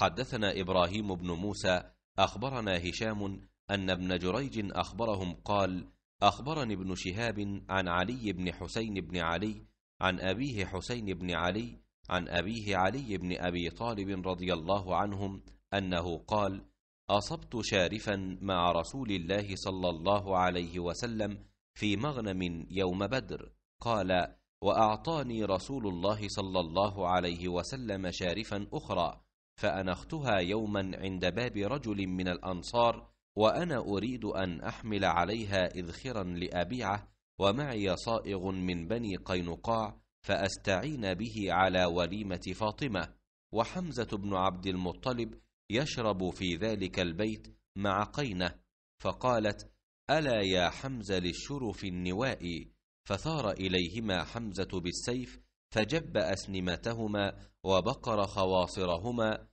حدثنا إبراهيم بن موسى أخبرنا هشام أن ابن جريج أخبرهم قال أخبرني ابن شهاب عن علي بن حسين بن علي عن أبيه حسين بن علي عن أبيه علي بن أبي طالب رضي الله عنهم أنه قال أصبت شارفا مع رسول الله صلى الله عليه وسلم في مغنم يوم بدر قال وأعطاني رسول الله صلى الله عليه وسلم شارفا أخرى فأنختها يوما عند باب رجل من الأنصار وأنا أريد أن أحمل عليها إذخرا لأبيعه ومعي صائغ من بني قينقاع فأستعين به على وليمة فاطمة وحمزة بن عبد المطلب يشرب في ذلك البيت مع قينه فقالت ألا يا حمزة للشرف النوائي فثار إليهما حمزة بالسيف فجب أسنمتهما وبقر خواصرهما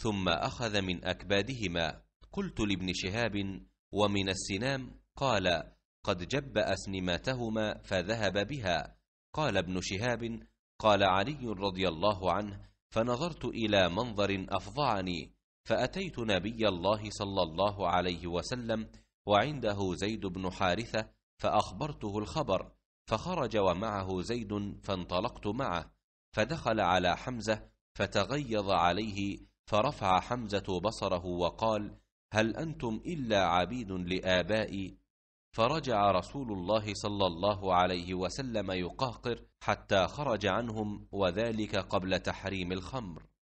ثم أخذ من أكبادهما قلت لابن شهاب ومن السنام قال قد جب أسنمتهما فذهب بها قال ابن شهاب قال علي رضي الله عنه فنظرت إلى منظر أفظعني فأتيت نبي الله صلى الله عليه وسلم وعنده زيد بن حارثة فأخبرته الخبر فخرج ومعه زيد فانطلقت معه فدخل على حمزه فتغيظ عليه فرفع حمزه بصره وقال هل انتم الا عبيد لابائي فرجع رسول الله صلى الله عليه وسلم يقهقر حتى خرج عنهم وذلك قبل تحريم الخمر